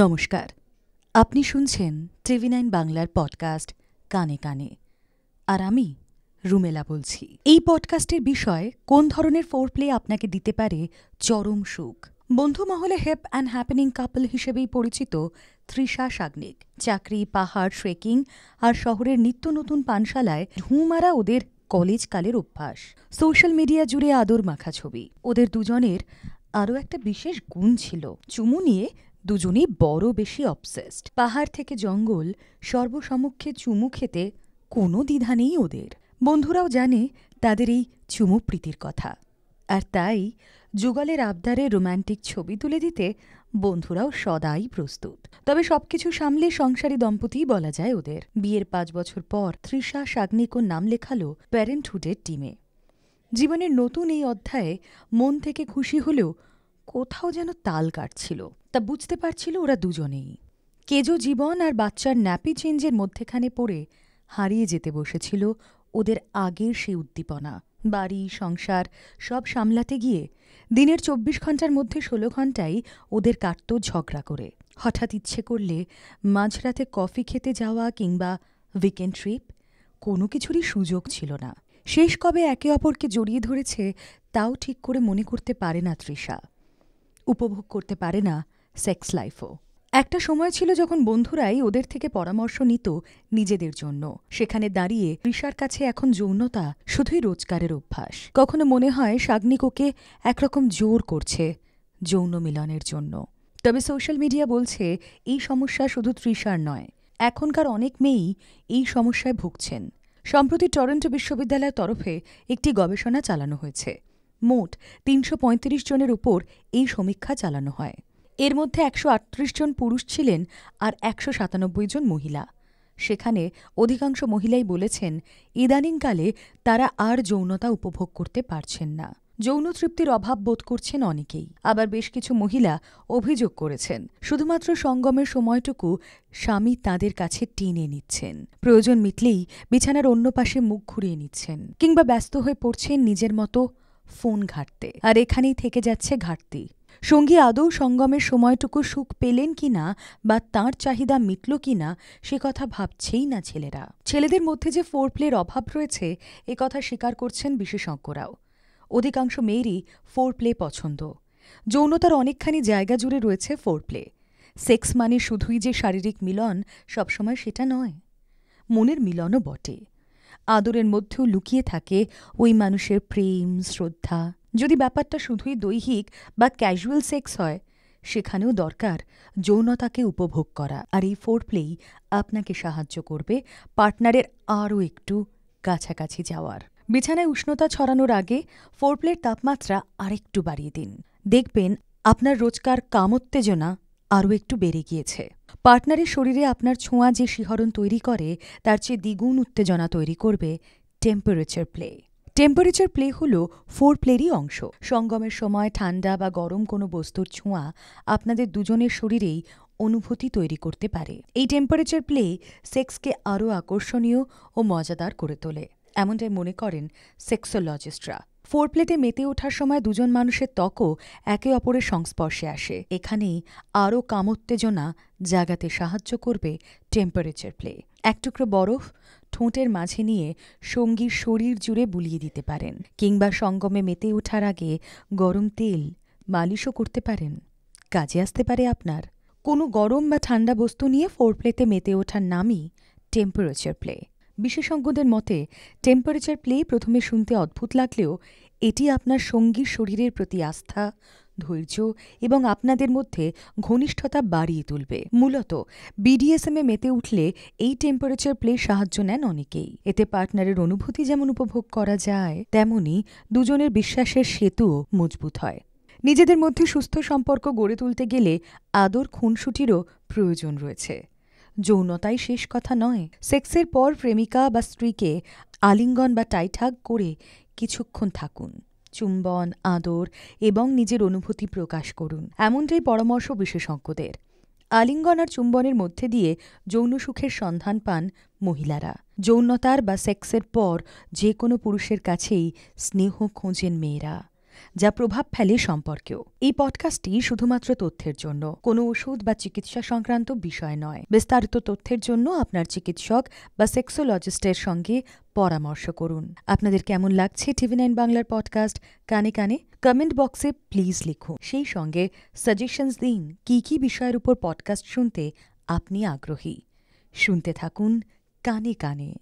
নমস্কার আপনি শুনছেন টিভি নাইন বাংলার পডকাস্ট কানে কানে আর আমি রুমেলা বলছি এই পডকাস্টের বিষয় কোন ধরনের ফোর প্লে আপনাকে দিতে পারে চরম সুখ বন্ধু মহলে হেপ অ্যান্ড হ্যাপেনিং কাপল হিসেবেই পরিচিত তৃষা সাগনিক চাকরি পাহাড় ট্রেকিং আর শহরের নিত্য নতুন পানশালায় ঢুঁ মারা ওদের কলেজকালের অভ্যাস সোশ্যাল মিডিয়া জুড়ে আদর মাখা ছবি ওদের দুজনের আরও একটা বিশেষ গুণ ছিল চুমু নিয়ে দুজনেই বড় বেশি অবসেসড পাহাড় থেকে জঙ্গল সর্বসমক্ষে চুমু খেতে কোনো দ্বিধা নেই ওদের বন্ধুরাও জানে তাদের এই চুমু প্রীতির কথা আর তাই যুগলের আবদারে রোম্যান্টিক ছবি তুলে দিতে বন্ধুরাও সদাই প্রস্তুত তবে সবকিছু সামলে সংসারী দম্পতি বলা যায় ওদের বিয়ের পাঁচ বছর পর তৃষা সাগ্নিকোর নাম লেখালো প্যারেন্টহুডের টিমে জীবনের নতুন এই অধ্যায়ে মন থেকে খুশি হলেও কোথাও যেন তাল কাটছিল তা বুঝতে পারছিল ওরা দুজনেই কেজো জীবন আর বাচ্চার ন্যাপি চেঞ্জের মধ্যেখানে পড়ে হারিয়ে যেতে বসেছিল ওদের আগের সেই উদ্দীপনা বাড়ি সংসার সব সামলাতে গিয়ে দিনের চব্বিশ ঘন্টার মধ্যে ষোলো ঘন্টাই ওদের কাটত ঝগড়া করে হঠাৎ ইচ্ছে করলে মাঝরাতে কফি খেতে যাওয়া কিংবা উইকেন্ড ট্রিপ কোনো কিছুরই সুযোগ ছিল না শেষ কবে একে অপরকে জড়িয়ে ধরেছে তাও ঠিক করে মনে করতে পারে না তৃষা উপভোগ করতে পারে না সেক্স লাইফও একটা সময় ছিল যখন বন্ধুরাই ওদের থেকে পরামর্শ নিত নিজেদের জন্য সেখানে দাঁড়িয়ে ঋষার কাছে এখন যৌনতা শুধুই রোজগারের অভ্যাস কখনো মনে হয় শাগ্নিকোকে একরকম জোর করছে যৌন মিলনের জন্য তবে সোশ্যাল মিডিয়া বলছে এই সমস্যা শুধু তৃষার নয় এখনকার অনেক মেয়েই এই সমস্যায় ভুগছেন সম্প্রতি টরেন্টো বিশ্ববিদ্যালয়ের তরফে একটি গবেষণা চালানো হয়েছে মোট তিনশো জনের উপর এই সমীক্ষা চালানো হয় এর মধ্যে একশো জন পুরুষ ছিলেন আর একশো সাতানব্বই জন মহিলা সেখানে অধিকাংশ মহিলাই বলেছেন ইদানিংকালে তারা আর যৌনতা উপভোগ করতে পারছেন না যৌন তৃপ্তির অভাব বোধ করছেন অনেকেই আবার বেশ কিছু মহিলা অভিযোগ করেছেন শুধুমাত্র সঙ্গমের সময়টুকু স্বামী তাদের কাছে টেনে নিচ্ছেন প্রয়োজন মিটলেই বিছানার অন্য পাশে মুখ ঘুরিয়ে নিচ্ছেন কিংবা ব্যস্ত হয়ে পড়ছেন নিজের মতো ফোন ঘাটতে আর এখানেই থেকে যাচ্ছে ঘাটতি সঙ্গী আদৌ সঙ্গমের সময়টুকু সুখ পেলেন কি না বা তাঁর চাহিদা মিটল কি না সে কথা ভাবছেই না ছেলেরা ছেলেদের মধ্যে যে ফোর প্লের অভাব রয়েছে এ কথা স্বীকার করছেন বিশেষজ্ঞরাও অধিকাংশ মেয়েরই ফোর প্লে পছন্দ যৌনতার অনেকখানি জায়গা জুড়ে রয়েছে ফোর প্লে সেক্স মানে শুধুই যে শারীরিক মিলন সবসময় সেটা নয় মনের মিলনও বটে আদরের মধ্যেও লুকিয়ে থাকে ওই মানুষের প্রেম শ্রদ্ধা যদি ব্যাপারটা শুধুই দৈহিক বা ক্যাজুয়াল সেক্স হয় সেখানেও দরকার যৌনতাকে উপভোগ করা আর এই ফোর প্লেই আপনাকে সাহায্য করবে পার্টনারের আরও একটু কাছাকাছি যাওয়ার বিছানায় উষ্ণতা ছড়ানোর আগে ফোরপ্লের তাপমাত্রা আরেকটু বাড়িয়ে দিন দেখবেন আপনার রোজকার কামোত্তেজনা আরও একটু বেড়ে গিয়েছে পার্টনারের শরীরে আপনার ছোঁয়া যে শিহরণ তৈরি করে তার চেয়ে দ্বিগুণ উত্তেজনা তৈরি করবে টেম্পারেচার প্লে টেম্পারেচার প্লে হল ফোর প্লেরই অংশ সঙ্গমের সময় ঠান্ডা বা গরম কোনো বস্তুর ছোঁয়া আপনাদের দুজনের শরীরেই অনুভূতি তৈরি করতে পারে এই টেম্পারেচার প্লে সেক্সকে আরও আকর্ষণীয় ও মজাদার করে তোলে এমনটাই মনে করেন সেক্সোলজিস্টরা ফোরপ্লেতে মেতে ওঠার সময় দুজন মানুষের ত্বকও একে অপরের সংস্পর্শে আসে এখানেই আরও কামোত্তেজনা জাগাতে সাহায্য করবে টেম্পারেচার প্লে এক টুকরো বরফ ঠোঁটের মাঝে নিয়ে সঙ্গীর শরীর জুড়ে বুলিয়ে দিতে পারেন কিংবা সঙ্গমে মেতে ওঠার আগে গরম তেল মালিশও করতে পারেন কাজে আসতে পারে আপনার কোনো গরম বা ঠান্ডা বস্তু নিয়ে ফোরপ্লেতে মেতে ওঠার নামই টেম্পারেচার প্লে বিশেষজ্ঞদের মতে টেম্পারেচার প্লে প্রথমে শুনতে অদ্ভুত লাগলেও এটি আপনার সঙ্গীর শরীরের প্রতি আস্থা ধৈর্য এবং আপনাদের মধ্যে ঘনিষ্ঠতা বাড়িয়ে তুলবে মূলত বিডিএসএমে মেতে উঠলে এই টেম্পারেচার প্লে সাহায্য নেন অনেকেই এতে পার্টনারের অনুভূতি যেমন উপভোগ করা যায় তেমনি দুজনের বিশ্বাসের সেতুও মজবুত হয় নিজেদের মধ্যে সুস্থ সম্পর্ক গড়ে তুলতে গেলে আদর খুনসুটিরও প্রয়োজন রয়েছে যৌনতাই শেষ কথা নয় সেক্সের পর প্রেমিকা বা স্ত্রীকে আলিঙ্গন বা টাইঠাক করে কিছুক্ষণ থাকুন চুম্বন আদর এবং নিজের অনুভূতি প্রকাশ করুন এমনটাই পরামর্শ বিশেষজ্ঞদের আলিঙ্গন আর চুম্বনের মধ্যে দিয়ে যৌন সুখের সন্ধান পান মহিলারা যৌনতার বা সেক্সের পর যে কোনো পুরুষের কাছেই স্নেহ খোঁজেন মেয়েরা যা প্রভাব ফেলে সম্পর্কেও এই পডকাস্টটি শুধুমাত্র তথ্যের জন্য কোনো ওষুধ বা চিকিৎসা সংক্রান্ত বিষয় নয় বিস্তারিত তথ্যের জন্য আপনার চিকিৎসক বা সেক্সোলজিস্টের সঙ্গে পরামর্শ করুন আপনাদের কেমন লাগছে টিভি নাইন বাংলার পডকাস্ট কানে কানে কমেন্ট বক্সে প্লিজ লিখুন সেই সঙ্গে সাজেশনস দিন কি কি বিষয়ের উপর পডকাস্ট শুনতে আপনি আগ্রহী শুনতে থাকুন কানে কানে